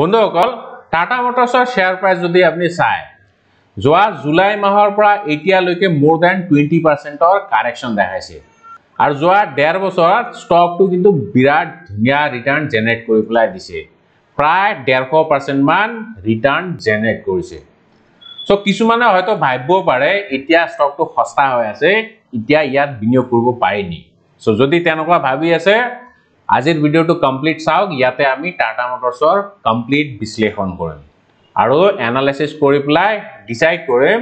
বন্ধুসকল Tata মটৰ্ছৰ share price যদি আপুনি চায় যোৱা জুলাই মাহৰ পৰা এতিয়ালৈকে মোৰ দেন টুৱেণ্টি পাৰ্চেণ্টৰ কাৰেকশ্যন দেখাইছে আৰু যোৱা ডেৰ বছৰত ষ্টকটো কিন্তু বিৰাট ধুনীয়া ৰিটাৰ্ণ জেনেৰেট কৰি পেলাই দিছে প্ৰায় ডেৰশ পাৰ্চেণ্টমান ৰিটাৰ্ণ জেনেৰেট কৰিছে চ' কিছুমানে হয়তো ভাবিব পাৰে এতিয়া ষ্টকটো সস্তা হৈ আছে এতিয়া ইয়াত বিনিয়োগ কৰিব পাৰি নি চ' যদি তেনেকুৱা ভাবি আছে আজিৰ ভিডিঅ'টো কমপ্লিট চাওক ইয়াতে আমি টাটা মটৰছৰ কমপ্লিট বিশ্লেষণ কৰিম আৰু এনালাইসিস কৰি পেলাই ডিচাইড কৰিম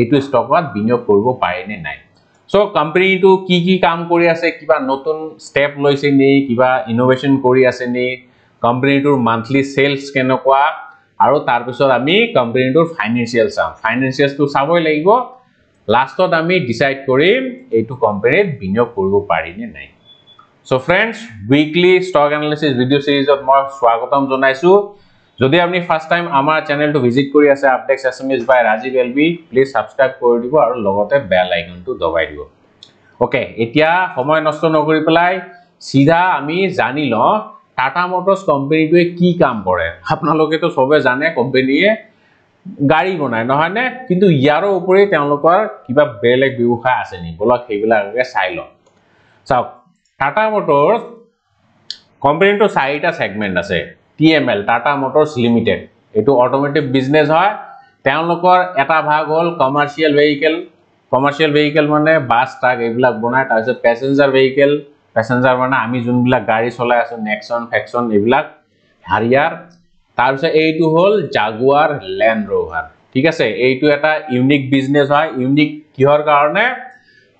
এইটো ষ্টকত বিনিয়োগ কৰিব পাৰে নে নাই চ' কম্পানিটো কি কি কাম কৰি আছে কিবা নতুন ষ্টেপ লৈছে নেকি কিবা ইনোভেশন কৰি আছে নে কম্পানিটোৰ মান্থলি সেলস কেনেকুৱা আৰু তাৰপিছত আমি কম্পানিটোৰ ফাইনেন্সিয়েল চাম ফাইনেন্সিয়েলছটো চাবই লাগিব লাষ্টত আমি ডিচাইড কৰিম এইটো কোম্পানীত বিনিয়োগ কৰিব পাৰি নে নাই so friends weekly stock analysis video' চিৰিজত মই স্বাগতম জনাইছোঁ যদি আপুনি ফাৰ্ষ্ট টাইম আমাৰ চেনেলটো ভিজিট কৰি আছে আপডেক্স S M S by Rajib L B please subscribe কৰি দিব আৰু লগতে বেল আইকনটো দবাই দিব অ'কে এতিয়া সময় নষ্ট নকৰি পেলাই চিধা আমি জানি লওঁ টাটা মটৰ্ছ কোম্পানীটোৱে কি কাম কৰে আপোনালোকেতো চবে জানে কোম্পেনীয়ে গাড়ী বনায় নহয়নে কিন্তু ইয়াৰো উপৰি তেওঁলোকৰ কিবা বেলেগ ব্যৱসায় আছে নেকি ব'লক সেইবিলাককে চাই লওঁ চাওক টাটা মটৰ কোম্পানীটোৰ চাৰিটা ছেগমেণ্ট আছে T M L Tata Motors Limited এইটো অট'মেটিক বিজনেছ হয় তেওঁলোকৰ এটা ভাগ হ'ল কমাৰ্চিয়েল ভেহিকেল কমাৰ্চিয়েল ভেহিকেল মানে বাছ ট্ৰাক এইবিলাক বনায় তাৰপিছত পেছেঞ্জাৰ ভেহিকেল পেছেঞ্জাৰ মানে আমি যোনবিলাক গাড়ী চলাই আছোঁ নেক্সন ফেকচন এইবিলাক হাৰিয়াৰ তাৰপিছত এইটো হ'ল জাগুৱাৰ লেণ্ড ৰোভাৰ ঠিক আছে এইটো এটা ইউনিক বিজনেছ হয় ইউনিক কিহৰ কাৰণে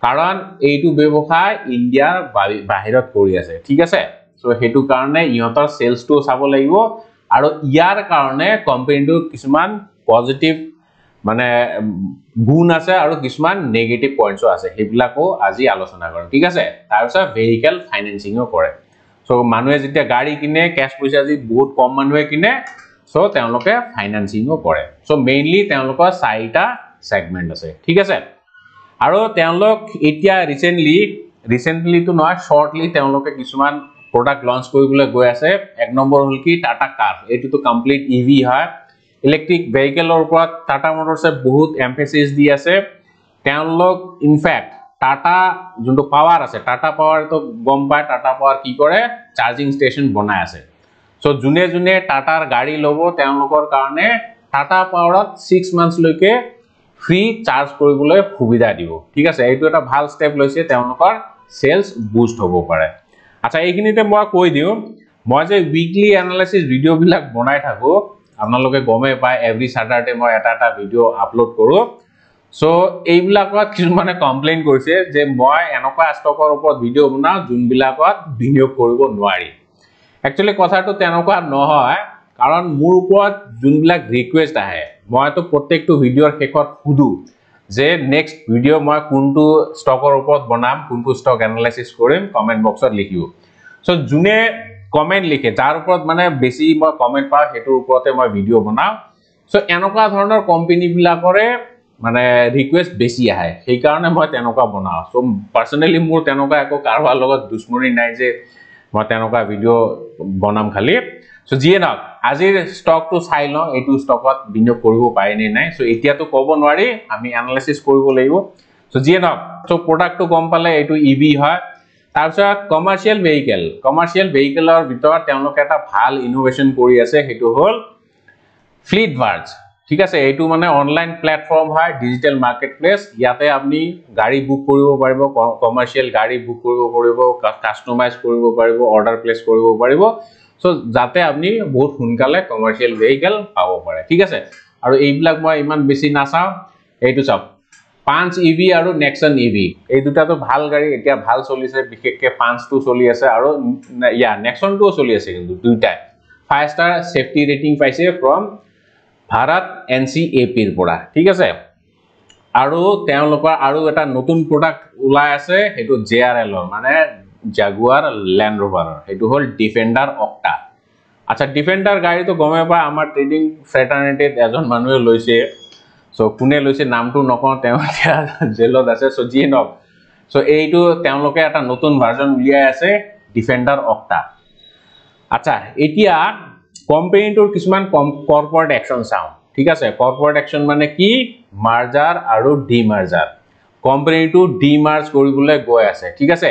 কাৰণ এইটো ব্যৱসায় ইণ্ডিয়াৰ বাহিৰত কৰি আছে ঠিক আছে চ' সেইটো কাৰণে ইহঁতৰ সেলসটো চাব লাগিব আৰু ইয়াৰ কাৰণে কোম্পেনীটো কিছুমান পজিটিভ মানে গুণ আছে আৰু কিছুমান নেগেটিভ পইণ্টছো আছে সেইবিলাকো আজি আলোচনা কৰেন ঠিক আছে তাৰপিছত ভেহিকেল ফাইনেন্সিংও কৰে চ' মানুহে যেতিয়া গাড়ী কিনে কেছ পইচা যদি বহুত কম মানুহে কিনে চ' তেওঁলোকে ফাইনেন্সিঙো কৰে চ' মেইনলি তেওঁলোকৰ চাৰিটা ছেগমেণ্ট আছে ঠিক আছে আৰু তেওঁলোক এতিয়া ৰিচেণ্টলি ৰিচেণ্টলিটো নহয় শ্বৰ্টলি তেওঁলোকে কিছুমান প্ৰডাক্ট লঞ্চ কৰিবলৈ গৈ আছে এক নম্বৰ হ'ল কি টাটা কাৰ এইটোতো কমপ্লিট ই ভি হয় ইলেক্ট্ৰিক ভেহিকেলৰ ওপৰত টাটা মটৰ্ছে বহুত এম্ফেচিছ দি আছে তেওঁলোক ইনফেক্ট টাটা যোনটো পাৱাৰ আছে টাটা পাৱাৰটো গম পায় টাটা পাৱাৰ কি কৰে চাৰ্জিং ষ্টেচন বনাই আছে চ' যোনে যোনে টাটাৰ গাড়ী ল'ব তেওঁলোকৰ কাৰণে টাটা পাৱাৰত ছিক্স মান্থছলৈকে ফ্ৰী চাৰ্জ কৰিবলৈ সুবিধা দিব ঠিক আছে এইটো এটা ভাল ষ্টেপ লৈছে তেওঁলোকৰ সেলস বুষ্ট হ'ব পাৰে আচ্ছা এইখিনিতে মই কৈ দিওঁ মই যে উইকলি অ্যানালাইসিস ভিডিঅ'বিলাক বনাই থাকোঁ আপোনালোকে গমেই পায় এভৰি স্যাটাৰডে মই এটা এটা ভিডিঅ' আপলোড কৰোঁ চ' এইবিলাকত কিছুমানে কমপ্লেইন কৰিছে যে মই এনেকুৱা ষ্টকৰ ওপৰত ভিডিঅ' বনাওঁ যোনবিলাকত বিনিয়োগ কৰিব নোৱাৰি একচুৱেলি কথাটো তেনেকুৱা নহয় কাৰণ মোৰ ওপৰত যোনবিলাক ৰিকুৱেষ্ট আহে মইতো প্ৰত্যেকটো ভিডিঅ'ৰ শেষত সুধোঁ যে নেক্সট ভিডিঅ' মই কোনটো ষ্টকৰ ওপৰত বনাম কোনটো ষ্টক এনালাইচিছ কৰিম কমেণ্ট বক্সত লিখিব চ' যোনে কমেণ্ট লিখে যাৰ ওপৰত মানে বেছি মই কমেণ্ট পাওঁ সেইটোৰ ওপৰতে মই ভিডিঅ' বনাওঁ চ' এনেকুৱা ধৰণৰ কম্পেনীবিলাকৰে মানে ৰিকুৱেষ্ট বেছি আহে সেইকাৰণে মই তেনেকুৱা বনাওঁ চ' পাৰ্চনেলি মোৰ তেনেকুৱা একো কাৰোবাৰ লগত দুশ্মনি নাই যে মই তেনেকুৱা ভিডিঅ' বনাম খালি চ' যিয়ে নহওক আজিৰ ষ্টকটো চাই লওঁ এইটো ষ্টকত বিনিয়োগ কৰিব পাৰে নে নাই চ' এতিয়াতো ক'ব নোৱাৰি আমি এনালাইচিছ কৰিব লাগিব চ' যিয়ে নহওক চ' প্ৰডাক্টটো গম পালে এইটো ই e ভি হয় তাৰপিছত কমাৰ্চিয়েল ভেহিকেল কমাৰ্চিয়েল ভেহিকেলৰ ভিতৰত তেওঁলোকে এটা ভাল ইনোভেশ্যন কৰি আছে সেইটো হ'ল ফ্লিট ভাৰ্জ ঠিক আছে এইটো মানে অনলাইন প্লেটফৰ্ম হয় ডিজিটেল মাৰ্কেট প্লেছ ইয়াতে আপুনি গাড়ী বুক কৰিব পাৰিব কমাৰ্চিয়েল গাড়ী বুক কৰিব পাৰিব কাষ্টমাইজ কৰিব পাৰিব অৰ্ডাৰ প্লেচ কৰিব পাৰিব চ' যাতে আপুনি বহুত সোনকালে কমাৰ্চিয়েল ভেহিকেল পাব পাৰে ঠিক আছে আৰু এইবিলাক মই ইমান বেছি নাচাওঁ এইটো চাওক পাঞ্চ ই e ভি আৰু নেক্সন ই ভি এই দুটা ভাল গাড়ী এতিয়া ভাল চলিছে বিশেষকৈ 5 টু চলি আছে আৰু ইয়া নেক্সন টু চলি আছে কিন্তু দুইটাই ফাইভ ষ্টাৰ সেফটি ৰেটিং পাইছে from Bharat N C A পিৰ পৰা ঠিক আছে আৰু তেওঁলোকৰ আৰু এটা নতুন প্ৰডাক্ট ওলাই আছে সেইটো জে আৰ এলৰ মানে জাগুয়াৰ লেণ্ড ৰোভাৰ সেইটো হল ডিফেণ্ডাৰ অক্টা আচ্ছা ডিফেণ্ডাৰ গাড়ীটো তো গমে পায় আমাৰ ট্ৰেডিং ফ্রেটার্নিটির এজন মানুহে লৈছে চ' কোনে লৈছে নামটো নকওঁ তেওঁ এতিয়া জেলত আছে সো যিয়ে নক সো এইটো এটা নতুন ভাৰ্জন উলিয়াই আছে ডিফেণ্ডাৰ অক্টা আচ্ছা এতিয়া কোম্পেনীটোৰ কিছু কৰ্পোৰেট একশন চাও ঠিক আছে কৰ্পৰেট একশন মানে কি মাৰ্জাৰ আৰু ডি মাৰ্জাৰ কোম্পেনীটো ডি মাৰ্জ কৰিবলৈ গৈ আছে ঠিক আছে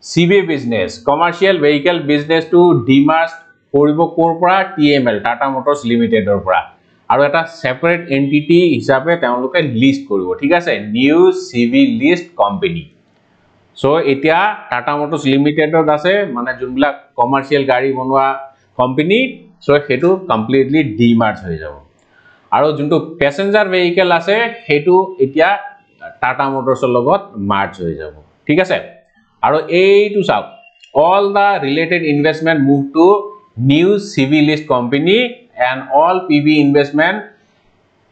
CBA business, commercial vehicle business to Dimas Koribo Corpora, TML, Tata Motors Limited or Pra. Arata separate entity is a list Koribo. Tigas a new CV list company. So itia Tata Motors Limited or Dase, Manajumla commercial Gari Monoa company. So he to completely Dimas Vijo. Aro Junto passenger vehicle as a he to itia Tata Motors logot March Vijo. Tigas a আৰু এইটো চাওক all the related investment move to new CV list company and all P V investment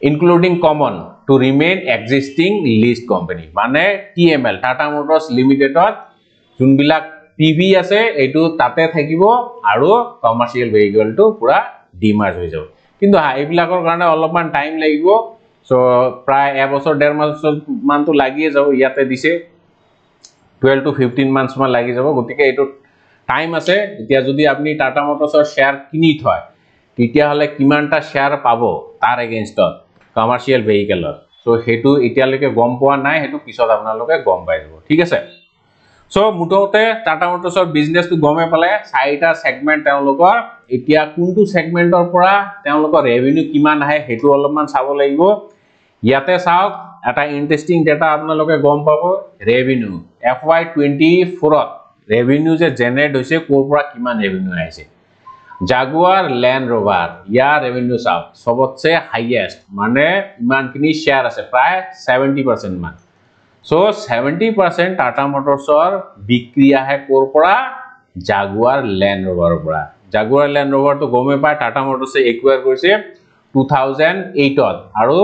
including common to remain existing list company মানে T M L Tata Motors লিমিটেডত যোনবিলাক P V আছে এইটো তাতে থাকিব আৰু কমাৰ্চিয়েল ভেহিকলটো পূৰা ডিমাৰ্জ হৈ যাব কিন্তু হা এইবিলাকৰ কাৰণে অলপমান টাইম লাগিব চ' প্ৰায় এবছৰ ডেৰ মাহ মানটো লাগিয়ে যাব ইয়াতে দিছে টুৱেলভ টু ফিফটিন মান্থছমান লাগি যাব গতিকে এইটো টাইম আছে এতিয়া যদি আপুনি টাটা মটৰ্ছৰ শ্বেয়াৰ কিনি থয় তেতিয়াহ'লে কিমানটা শ্বেয়াৰ পাব তাৰ এগেইনষ্টত কমাৰ্চিয়েল ভেহিকেলত চ' সেইটো এতিয়ালৈকে গম পোৱা নাই সেইটো পিছত আপোনালোকে গম পাই যাব ঠিক আছে চ' মুঠতে টাটা মটৰ্ছৰ বিজনেছটো গমে পালে চাৰিটা ছেগমেণ্ট তেওঁলোকৰ এতিয়া কোনটো ছেগমেণ্টৰ পৰা তেওঁলোকৰ ৰেভিনিউ কিমান আহে সেইটো অলপমান চাব লাগিব ইয়াতে চাওক এটা ইন্টাৰেস্টিং ডেটা আপোনালোকে গম পাব ৰেভিনিউ এফ ৱাই টুৱেণ্টি ফ'ৰত ৰেভিনিউ যে জেনেৰেট হৈছে ক'ৰ পৰা কিমান ৰেভিনিউ আহিছে জাগুৱাৰ লেণ্ড ৰভাৰ ইয়াৰ ৰেভিনিউ চাওক চবতছে হাইয়েষ্ট মানে ইমানখিনি শ্বেয়াৰ আছে প্ৰায় ছেভেণ্টি পাৰ্সেন্ট মান সো সেভেন্টি পাৰ্সেন্ট টাটা মটৰসৰ বিক্ৰী আহে ক'ৰ পৰা জাগুয়াৰ লেণ্ড ৰভাৰৰ পৰা ল্যান্ড লেণ্ড ৰভাৰটো গমেই পায় টাটা মটৰসে একুৱাৰ কৰিছে টু থাউজেণ্ড এইটত আৰু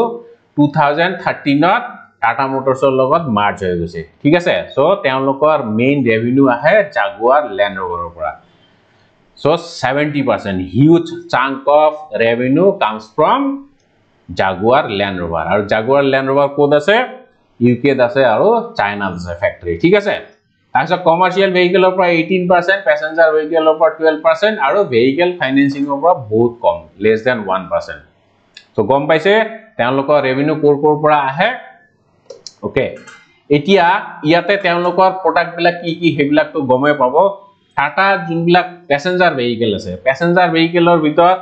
2013 টাটা মোটৰসৰ লগত মাৰ্জ হৈ গৈছে ঠিক আছে সো তেওঁলোকৰ মেইন ৰেভিনিউ আহে জাগুৱাৰ ল্যান্ড ৰোভাৰৰ পৰা so 70% huge chunk of revenue comes from Jaguar Land Rover আৰু জাগুৱাৰ ল্যান্ড ৰোভাৰ কোড আছে ইউকেত আছে আৰু চাইনাত আছে ফেক্টৰী ঠিক আছে তাৰপিছত কমাৰ্চিয়েল ভেহিকেলৰ পৰা এইটিন পাৰ্চেণ্ট পেচেঞ্জাৰ ভেহিকেলৰ পৰা টুৱেল্ভ পাৰ্চেণ্ট আৰু ভেহিকেল ফাইনেন্সিঙৰ পৰা বহুত কম less than one percent so' গম পাইছে তেওঁলোকৰ ৰেভিনিউ ক'ৰ ক'ৰ পৰা আহে অ'কে এতিয়া ইয়াতে তেওঁলোকৰ প্ৰডাক্টবিলাক কি কি সেইবিলাকতো গমেই পাব টাটা যোনবিলাক পেছেঞ্জাৰ ভেহিকেল আছে পেছেঞ্জাৰ ভেহিকেলৰ ভিতৰত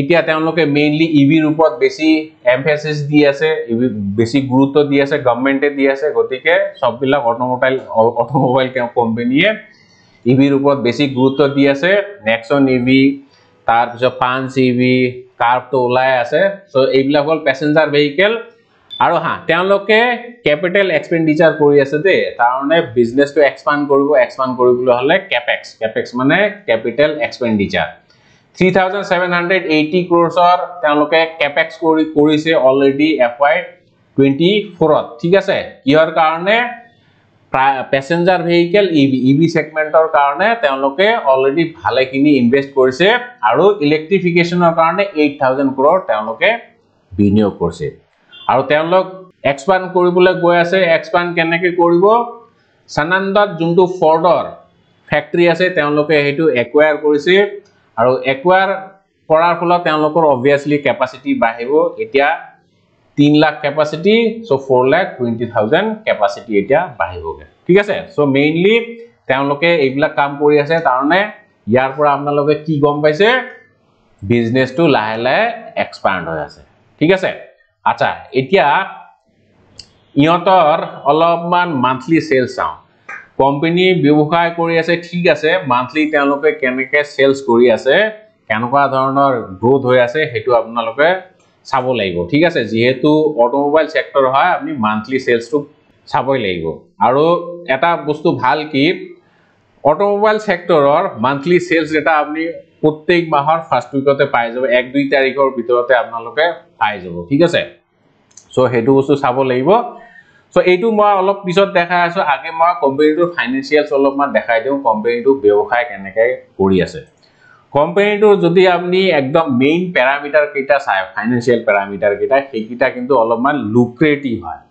এতিয়া তেওঁলোকে মেইনলি ই ভিৰ ওপৰত বেছি এম্ফেচিছ দি আছে e বেছি গুৰুত্ব দি আছে গভমেণ্টে দি আছে গতিকে চববিলাক অট'মোবাইল অট'মোবাইল তেওঁ কোম্পেনীয়ে ই ভিৰ ওপৰত বেছি গুৰুত্ব দি আছে নেক্সন ই ভি তাৰপিছত পাঞ্চ ই ভি কাৰ্ভটো ওলাই আছে চ' এইবিলাক হ'ল পেচেঞ্জাৰ ভেহিকেল আৰু হা তেওঁলোকে কেপিটেল এক্সপেণ্ডিচাৰ কৰি আছে দেই তাৰমানে বিজনেছটো এক্সপাণ্ড কৰিব এক্সপাণ্ড কৰিবলৈ হ'লে কেপেক্স কেপেক্স মানে capital expenditure three thousand seven hundred eighty ক্ৰ'ৰ্ছৰ তেওঁলোকে কেপেক্স কৰি কৰিছে অলৰেডি এফ ৱাই টুৱেণ্টি ফ'ৰত ঠিক আছে কিহৰ কাৰণে পেসেঞ্জাৰ ভেহিকেল ই ভি চেগমেণ্টৰ কাৰণে তেওঁলোকে অলৰেডি ভালেখিনি ইনভেষ্ট কৰিছে আৰু ইলেক্ট্ৰিফিকেশ্যনৰ কাৰণে এইট থাউজেণ্ড ক্ৰ'ৰ তেওঁলোকে বিনিয়োগ কৰিছে আৰু তেওঁলোক এক্সপাণ্ড কৰিবলৈ গৈ আছে এক্সপাণ্ড কেনেকৈ কৰিব চানান্দত যোনটো ফৰ্ডৰ ফেক্টৰী আছে তেওঁলোকে সেইটো একুৱাৰ কৰিছে আৰু একুৱাৰ কৰাৰ ফলত তেওঁলোকৰ অভিয়াছলি কেপাচিটি বাঢ়িব এতিয়া তিন lakh capacity so four lakh twenty thousand capacity এটা বাড়বগে ঠিক আছে সো মেইনলি এইবিল কাম করে আছে কারণে ইয়ারপর আপনার কি গম পাইছে বিজনেস তো লাই লাই এক্সপ্যান্ড হয়ে আছে ঠিক আছে আচ্ছা এতিয়া ইহতর অলপমান মান্থলি সেলস চাও কোম্পানি ব্যবসায় করে আছে ঠিক আছে মান্থলি কেনেকে সেলস করে আছে কেনকা ধরনের গ্রোথ হয়ে আছে সেটা আপনার চাব লাগিব ঠিক আছে যিহেতু অটোমোবাইল চেক্টৰ হয় আপুনি মান্থলি চেলছটো চাবই লাগিব আৰু এটা বস্তু ভাল কি অটোমোবাইল চেক্টৰৰ মান্থলি চেলছ এটা আপুনি প্ৰত্যেক মাহৰ ফাৰ্ষ্ট উইকতে পাই যাব এক দুই তাৰিখৰ ভিতৰতে আপোনালোকে পাই যাব ঠিক আছে চ' সেইটো বস্তু চাব লাগিব চ' এইটো মই অলপ পিছত দেখাই আছোঁ আগে মই কোম্পেনীটোৰ ফাইনেন্সিয়েলছ অলপমান দেখাই দিওঁ কোম্পেনীটো ব্যৱসায় কেনেকৈ কৰি আছে কোম্পানীটোৰ যদি আপুনি একদম মেইন পেৰামিটাৰকেইটা চায় ফাইনেঞ্চিয়েল পেৰামিটাৰকেইটা সেইকেইটা কিন্তু অলপমান লুক্ৰেটিভ হয়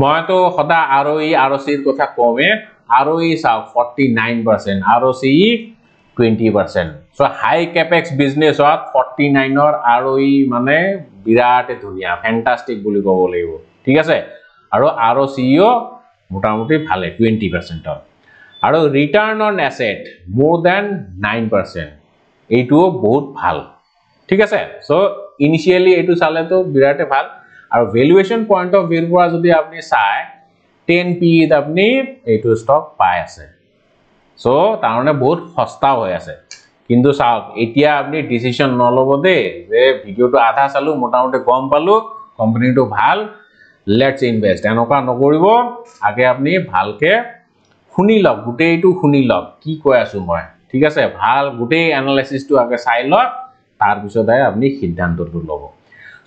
মইতো সদায় R e, e E R চিৰ কথা কমে আৰ ই চাওক forty nine percent R C twenty percent so' high capex বিজনেছত ফৰ্টি নাইনৰ আৰ ই মানে বিৰাটে ধুনীয়া ফেণ্টাষ্টিক বুলি ক'ব লাগিব ঠিক আছে আৰু আৰ চিও মোটামুটি ভালে টুৱেণ্টি পাৰ্চেণ্টত আৰু return on asset more than nine percent এইটোও বহুত ভাল ঠিক আছে চ' ইনিচিয়েলি এইটো চালেতো বিৰাটে ভাল আৰু ভেলুৱেশ্যন পইণ্ট অফ ভিউৰ পৰা যদি আপুনি চাই টেন পি ইত আপুনি এইটো ষ্টক পাই আছে চ' তাৰমানে বহুত সস্তাও হৈ আছে কিন্তু চাওক এতিয়া আপুনি ডিচিশ্যন নল'ব দেই যে ভিডিঅ'টো আধা চালোঁ মোটামুটি গম পালোঁ কোম্পানীটো ভাল লেটছ ইনভেষ্ট এনেকুৱা নকৰিব আগে আপুনি ভালকৈ শুনি লওক গোটেইটো শুনি লওক কি কৈ আছোঁ মই ঠিক আছে ভাল গোটেই এনালাইচিছটো আগে চাই লওক তাৰপিছতহে আপুনি সিদ্ধান্তটো ল'ব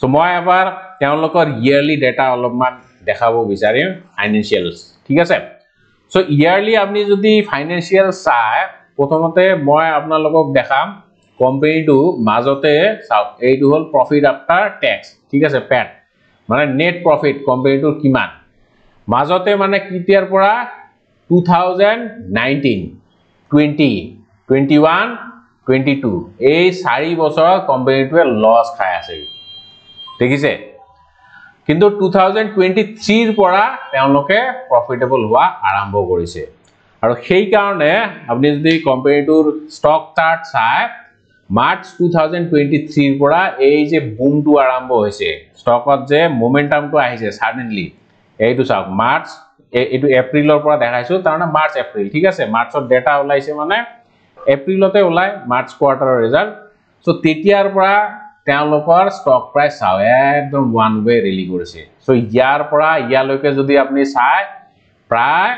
চ' মই এবাৰ তেওঁলোকৰ ইয়াৰলি ডেটা অলপমান দেখাব বিচাৰিম ফাইনেন্সিয়েলছ ঠিক আছে চ' ইয়াৰলি আপুনি যদি ফাইনেন্সিয়েল চাই প্ৰথমতে মই আপোনালোকক দেখাম কোম্পেনীটো মাজতে চাওক এইটো হ'ল প্ৰফিট আফটাৰ টেক্স ঠিক আছে পেট মানে নেট প্ৰফিট কোম্পেনীটো কিমান মাজতে মানে কেতিয়াৰ পৰা two thousand nineteen twenty 21, 22, a loss khai ase. Dekhi se. Kintu 2023 pora teyonoke profitable hua arambo kori se. Aro khei kaun hai? Abne jodi company tour stock chart sahay. March 2023 pora a je boom to arambo hoye se. Stock ab je momentum to ahi se suddenly. Ei tu March, ei tu April or pora dekhai se. Tarna March April. Thikase March or data ulai se mane. এপ্ৰিলতে ওলায় March কোৱাৰ্টাৰৰ result চ' তেতিয়াৰ পৰা তেওঁলোকৰ stock price চাওঁ একদম one way rally কৰিছে চ' ইয়াৰ পৰা ইয়ালৈকে যদি আপুনি চাই প্ৰায়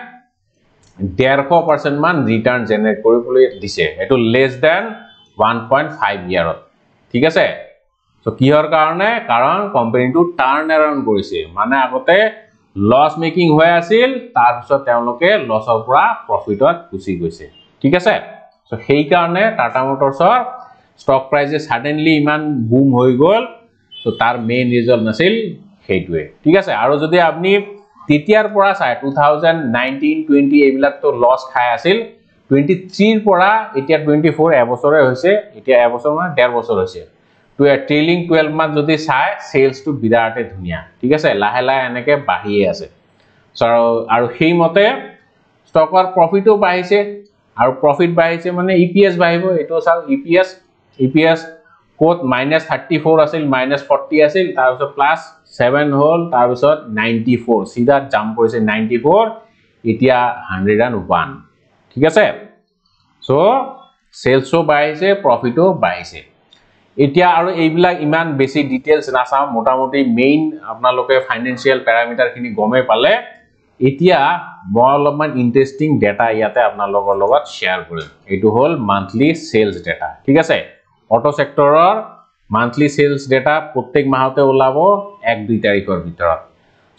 ডেৰশ পাৰ্চেণ্টমান ৰিটাৰ্ণ জেনেৰেট কৰিবলৈ দিছে সেইটো less than one point five ইয়াৰত ঠিক আছে চ' কিহৰ কাৰণে কাৰণ কোম্পেনীটো টাৰ্ণ এৰাউণ্ড কৰিছে মানে আগতে লছ মেকিং হৈ আছিল তাৰপিছত তেওঁলোকে লছৰ পৰা প্ৰফিটত গুচি গৈছে ঠিক আছে সো সেই কারণে টাটা মোটরসর স্টক প্রাইসে সাডেনলি ইমান বুম হৈ গল সো তার মেইন রিজন আছিল হেডওয়ে ঠিক আছে আর যদি আপনি তেতিয়ার পড়া চায় 2019 20 এবিলাক তো লস খাই আছিল 23 এর পড়া এতিয়া 24 এবছরে হইছে এতিয়া এবছর মানে ডের বছর হইছে টু এ ট্রেলিং 12 মান্থ যদি চায় সেলস টু বিরাটে ধুনিয়া ঠিক আছে লাহে লাহে এনেকে বাহিয়ে আছে সো আর সেই মতে স্টকৰ প্ৰফিটো বাঢ়িছে আৰু প্ৰফিট বাঢ়িছে মানে ই পি এছ বাঢ়িব এইটো চাওক E P S E P S ক'ত মাইনাছ থাৰ্টি ফ'ৰ আছিল মাইনাছ ফৰ্টি আছিল তাৰপিছত প্লাছ ছেভেন হ'ল তাৰপিছত নাইণ্টি ফ'ৰ চিধা জাম্প কৰিছে নাইণ্টি ফ'ৰ এতিয়া হাণ্ড্ৰেড এণ্ড ওৱান ঠিক আছে চ' চেলছো বাঢ়িছে প্ৰফিটো বাঢ়িছে এতিয়া আৰু এইবিলাক ইমান বেছি ডিটেইলছ নাচাওঁ মোটামুটি মেইন আপোনালোকে ফাইনেন্সিয়েল পেৰামিটাৰখিনি গমেই পালে এতিয়া বৰ অলপমান ইণ্টাৰেষ্টিং ডেটা ইয়াতে আপোনালোকৰ লগত শ্বেয়াৰ কৰিম এইটো হ'ল মান্থলি ছেলছ ডেটা ঠিক আছে অট' চেক্টৰৰ মান্থলি ছেলছ ডেটা প্ৰত্যেক মাহতে ওলাব এক দুই তাৰিখৰ ভিতৰত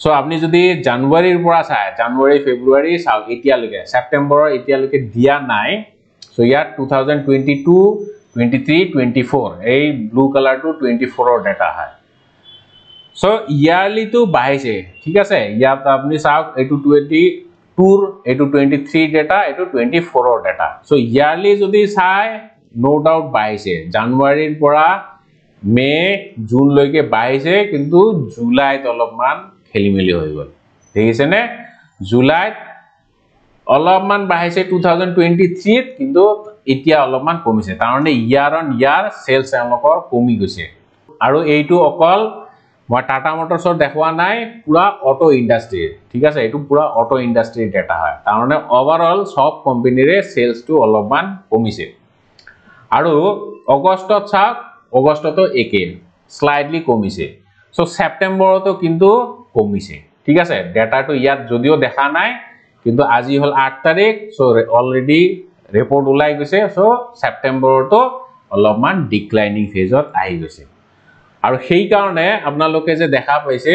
চ' আপুনি যদি জানুৱাৰীৰ পৰা চায় জানুৱাৰী ফেব্ৰুৱাৰী চাওক এতিয়ালৈকে ছেপ্টেম্বৰৰ এতিয়ালৈকে দিয়া নাই চ' ইয়াত two thousand twenty two twenty three twenty four এই ব্লু কালাৰটো টুৱেণ্টি ফ'ৰৰ ডেটা হয় সো ইয়ারলি তো বাইছে ঠিক আছে ইয়াত আপনি চাও এটু 22 র এটু 23 ডেটা এটু 24 র ডেটা সো ইয়ারলি যদি চাই নো ডাউট বাইছে জানুয়ারির পড়া মে জুন লৈকে বাইছে কিন্তু জুলাই তলমান খেলিমেলি হৈ গল ঠিক আছে নে জুলাই অলপমান বাইছে 2023 ত কিন্তু এতিয়া অলপমান কমিছে কারণে ইয়ার অন ইয়ার সেলস এলোকৰ কমি গৈছে আৰু এইটো অকল মই টাটা মটৰ্ছত দেখুওৱা নাই পুৰা অটো ইণ্ডাষ্ট্ৰীৰ ঠিক আছে এইটো পুৰা অটো ইণ্ডাষ্ট্ৰীৰ ডেটা হয় তাৰমানে অভাৰঅল চব কোম্পেনীৰে চেলছটো অলপমান কমিছে আৰু অগষ্টত চাওক অগষ্টতো একে শ্লাইটলি কমিছে চ' ছেপ্টেম্বৰতো কিন্তু কমিছে ঠিক আছে ডেটাটো ইয়াত যদিও দেখা নাই কিন্তু আজি হ'ল আঠ তাৰিখ চ' অলৰেডি ৰিপৰ্ট ওলাই গৈছে চ' ছেপ্টেম্বৰতো অলপমান ডিক্লাইনিং ফেজত আহি গৈছে আৰু সেইকাৰণে আপোনালোকে যে দেখা পাইছে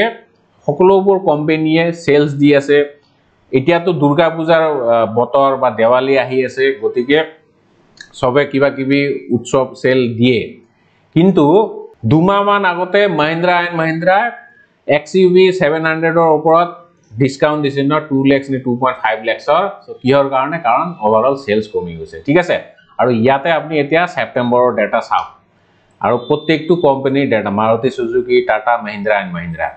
সকলোবোৰ কোম্পেনীয়ে চেলছ দি আছে এতিয়াতো দুৰ্গা পূজাৰ বতৰ বা দেৱালী আহি আছে গতিকে চবে কিবা কিবি উৎসৱ চেল দিয়ে কিন্তু দুমাহমান আগতে Mahindra and Mahindra X U V seven হাণ্ড্ৰেডৰ ওপৰত ডিছকাউণ্ট দিছে ন টু লেক্স নে টু পইণ্ট ফাইভ লেক্সৰ চ' কিহৰ কাৰণে কাৰণ অভাৰঅল চেলছ কমি গৈছে ঠিক আছে আৰু ইয়াতে আপুনি এতিয়া ছেপ্টেম্বৰৰ ডেটা চাওক আৰু প্ৰত্যেকটো কোম্পানীৰ data Maruti Suzuki Tata Mahindra and Mahindra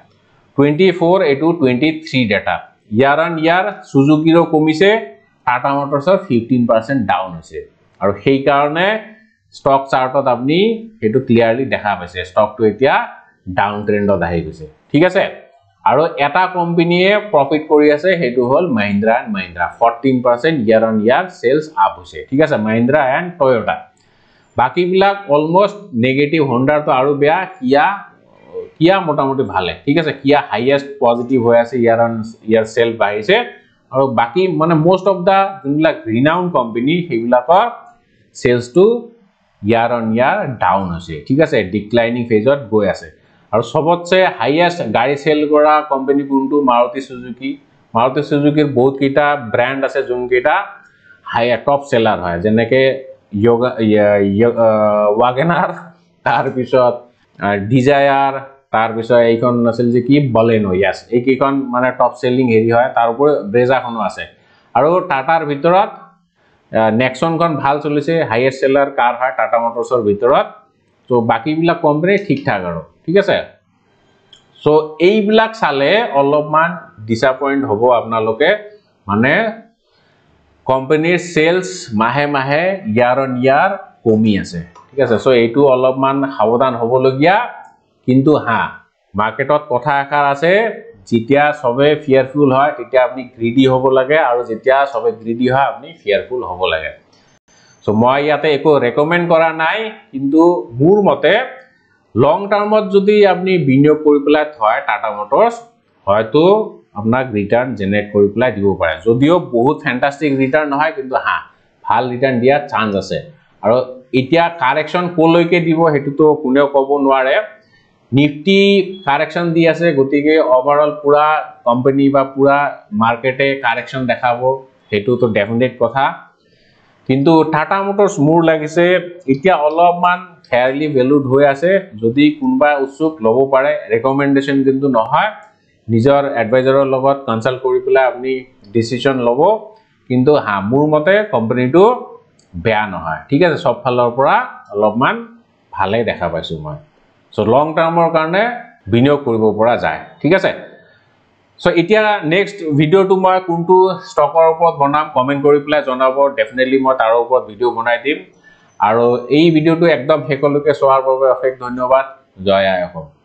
twenty four এইটো twenty three data year and year চুজুকিৰো কমিছে টাটা মটৰ্ছৰ ফিফটিন পাৰ্চেণ্ট ডাউন হৈছে আৰু সেইকাৰণে ষ্টক চাৰ্টত আপুনি সেইটো ক্লিয়াৰলি দেখা পাইছে ষ্টকটো এতিয়া ডাউন ট্ৰেণ্ডত আহি গৈছে ঠিক আছে আৰু এটা কোম্পানীয়ে প্ৰফিট কৰি আছে সেইটো হ'ল Mahindra and Mahindra fourteen percent year and year sales up হৈছে ঠিক আছে মাহিন্দ্ৰা এণ্ড টয়টা বাকীবিলাক অলমষ্ট নেগেটিভ হণ্ডাৰটো আৰু বেয়া কিয়া কিয়া মোটামুটি ভালে ঠিক আছে কিয়া হাইয়েষ্ট পজিটিভ হৈ আছে ইয়াৰ ইয়াৰ চেল বাঢ়িছে আৰু বাকী মানে মষ্ট অফ দ্য যোনবিলাক ৰিনাউণ্ড কোম্পেনী সেইবিলাকৰ চেলছটো ইয়াৰ অন ইয়াৰ ডাউন হৈছে ঠিক আছে ডিক্লাইনিং ফেজত গৈ আছে আৰু চবতছে হাইয়েষ্ট গাড়ী চেল কৰা কোম্পেনী কোনটো মাৰুতি চুজুকী মাৰুতি চুজুকীৰ বহুতকেইটা ব্ৰেণ্ড আছে যোনকেইটা হাই টপ চেলাৰ হয় যেনেকৈ yoga ya uh, wagner tar pisot desire tar pisot ekon nasil je ki baleno yes ek ekon mane top selling heri hoy tar upor breza khono ase aro tatar bitorot nexon kon bhal cholise highest seller car ha tata motors or bitorot so baki bila company thik thak aro thik ase so ei bilak sale allop man disappoint hobo apnaloke mane কোম্পানীর sales মাহে মাহে year on ইয়ার কমি আছে ঠিক আছে so এইটো অলপমান সাবধান হবলগিয়া কিন্তু হা মার্কেটত কথা আকার আছে যেতিয়া সবে ফিয়ারফুল হয় তেতিয়া আপনি গ্রিডি হব লাগে আর যেতিয়া সবে গ্রিডি হয় আপনি ফিয়ারফুল হব লাগে সো মই ইয়াতে একো রেকমেন্ড করা নাই কিন্তু মূর মতে লং টার্মত যদি আপনি বিনিয়োগ করে পেলায় হয় টাটা মোটরস হয়তো আপোনাক ৰিটাৰ্ণ জেনেৰেট কৰি পেলাই দিব পাৰে যদিও বহুত ফেণ্টাষ্টিক ৰিটাৰ্ণ নহয় কিন্তু হ্যাঁ ভাল ৰিটাৰ্ণ দিয়াৰ চান্স আছে আৰু এতিয়া কাৰেকশ্যন ক'লৈকে দিব সেইটোতো কোনেও কব নোৱাৰে নিফটি কাৰেকশ্যন দি আছে গতিকে অভাৰঅল পুৰা কোম্পানি বা পূৰা মাৰ্কেটে কাৰেকশ্যন দেখাব সেইটোতো ডেফিনেট কথা কিন্তু টাটা মোটৰস মোৰ লাগিছে এতিয়া অলপমান ফেয়াৰলি ভেলুড হৈ আছে যদি কোনবা উৎসুক লব পাৰে ৰেকমেণ্ডেশ্যন কিন্তু নহয় নিজৰ এডভাইজাৰৰ লগত কনচাল্ট কৰি পেলাই আপুনি ডিচিশ্যন ল'ব কিন্তু হা মোৰ মতে কোম্পানীটো বেয়া নহয় ঠিক আছে সবফালৰ পৰা অলপমান ভালেই দেখা পাইছোঁ মই চ' লং টাৰ্মৰ কাৰণে বিনিয়োগ কৰিব পৰা যায় ঠিক আছে চ' এতিয়া নেক্সট ভিডিঅ'টো মই কোনটো ষ্টকৰ ওপৰত বনাম কমেণ্ট কৰি পেলাই জনাব ডেফিনেটলি মই তাৰ ওপৰত ভিডিঅ' বনাই দিম আৰু এই ভিডিঅ'টো একদম শেষলৈকে চোৱাৰ বাবে অশেষ ধন্যবাদ জয় আই অসম